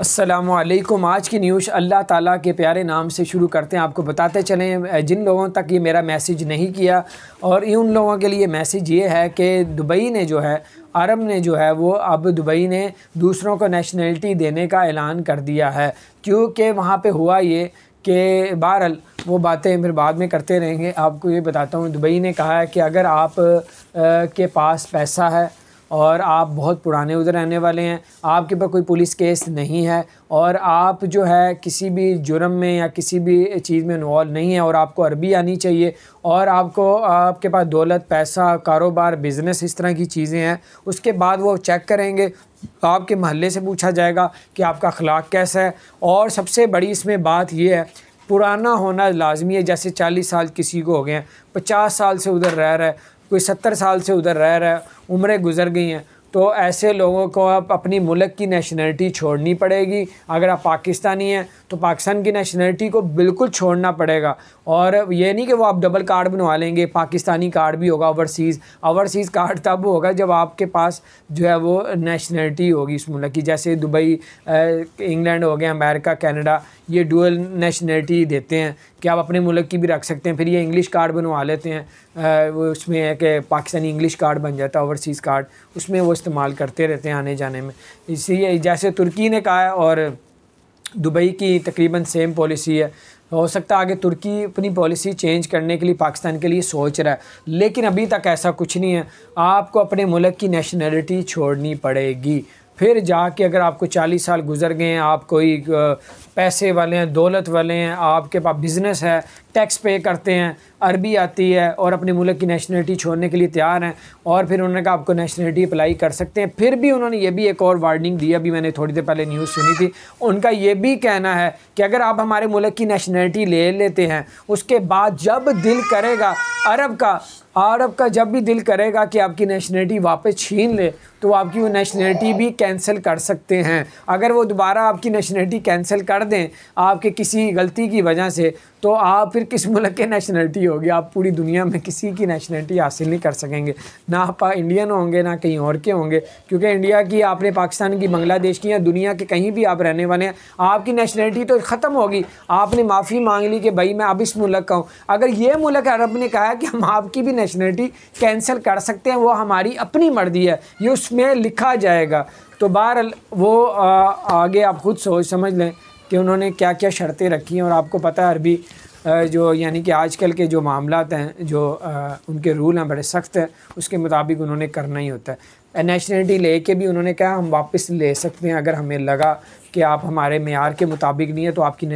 असलम आज की न्यूज़ अल्लाह ताला के प्यारे नाम से शुरू करते हैं आपको बताते चलें जिन लोगों तक ये मेरा मैसेज नहीं किया और उन लोगों के लिए मैसेज ये है कि दुबई ने जो है अरब ने जो है वो अब दुबई ने दूसरों को नेशनलिटी देने का ऐलान कर दिया है क्योंकि वहाँ पे हुआ ये कि बहरहाल वो बातें फिर बाद में करते रहेंगे आपको ये बताता हूँ दुबई ने कहा है कि अगर आप आ, के पास पैसा है और आप बहुत पुराने उधर रहने वाले हैं आपके पास कोई पुलिस केस नहीं है और आप जो है किसी भी जुर्म में या किसी भी चीज़ में इन्वॉल्व नहीं है और आपको अरबी आनी चाहिए और आपको आपके पास दौलत पैसा कारोबार बिज़नेस इस तरह की चीज़ें हैं उसके बाद वो चेक करेंगे तो आपके महल्ले से पूछा जाएगा कि आपका अखलाक कैसा है और सबसे बड़ी इसमें बात यह है पुराना होना लाजमी है जैसे चालीस साल किसी को हो गए हैं पचास साल से उधर रह रहा है कोई सत्तर साल से उधर रह रहा है उम्रें गुजर गई हैं तो ऐसे लोगों को आप अपनी मुल्क की नेशनलिटी छोड़नी पड़ेगी अगर आप पाकिस्तानी हैं तो पाकिस्तान की नेशनलिटी को बिल्कुल छोड़ना पड़ेगा और ये नहीं कि वो आप डबल कार्ड बनवा लेंगे पाकिस्तानी कार्ड भी होगा ओवरसीज़ ओवरसीज़ कार्ड तब होगा जब आपके पास जो है वो नेशनलिटी होगी इस मुल्क की जैसे दुबई इंग्लैंड हो गया अमेरिका कनाडा ये डुअल नेशनलिटी देते हैं कि आप अपने मुल्क की भी रख सकते हैं फिर ये इंग्लिश कार्ड बनवा लेते हैं उसमें है कि पाकिस्तानी इंग्लिश कार्ड बन जाता है ओवरसीज़ कार्ड उसमें वो इस्तेमाल करते रहते हैं आने जाने में इसलिए जैसे तुर्की ने कहा है और दुबई की तकरीबन सेम पॉलिसी है हो सकता है आगे तुर्की अपनी पॉलिसी चेंज करने के लिए पाकिस्तान के लिए सोच रहा है लेकिन अभी तक ऐसा कुछ नहीं है आपको अपने मुल्क की नेशनलिटी छोड़नी पड़ेगी फिर जाके अगर आपको 40 साल गुजर गए हैं आप कोई पैसे वाले हैं दौलत वाले हैं आपके पास बिज़नेस है टैक्स पे करते हैं अरबी आती है और अपने मुल्क की नेशनलिटी छोड़ने के लिए तैयार हैं और फिर उन्होंने कहा आपको नेशनलिटी अप्लाई कर सकते हैं फिर भी उन्होंने ये भी एक और वार्निंग दी अभी मैंने थोड़ी देर पहले न्यूज़ सुनी थी उनका ये भी कहना है कि अगर आप हमारे मुल्क की नेशनलिटी ले लेते हैं उसके बाद जब दिल करेगा अरब का अरब का जब भी दिल करेगा कि आपकी नेशनलिटी वापस छीन ले तो आपकी वो नेशनलिटी भी कैंसिल कर सकते हैं अगर वो दोबारा आपकी नेशनलिटी कैंसिल कर दें आपके किसी गलती की वजह से तो आप फिर किस मुल्क के नेशनलिटी होगी आप पूरी दुनिया में किसी की नेशनलिटी हासिल नहीं कर सकेंगे ना आप इंडियन होंगे ना कहीं और के होंगे क्योंकि इंडिया की आपने पाकिस्तान की बांग्लादेश की या दुनिया के कहीं भी आप रहने वाले हैं आपकी नेशनलिटी तो ख़त्म होगी आपने माफ़ी मांग ली कि भाई मैं अब इस मुल्क का हूँ अगर ये मुल्क अरब ने कहा है कि हम आपकी भी नेशनलिटी कैंसिल कर सकते हैं वो हमारी अपनी मर्जी है ये उसमें लिखा जाएगा तो बहर वो आगे आप ख़ुद सोच समझ लें कि उन्होंने क्या क्या शर्तें रखी हैं और आपको पता है अरबी जो यानी कि आजकल के जो मामला हैं जो आ, उनके रूल हैं बड़े सख्त हैं उसके मुताबिक उन्होंने करना ही होता है नेशनलिटी ले के भी उन्होंने कहा हम वापस ले सकते हैं अगर हमें लगा कि आप हमारे मैार के मुताबिक नहीं है तो आपकी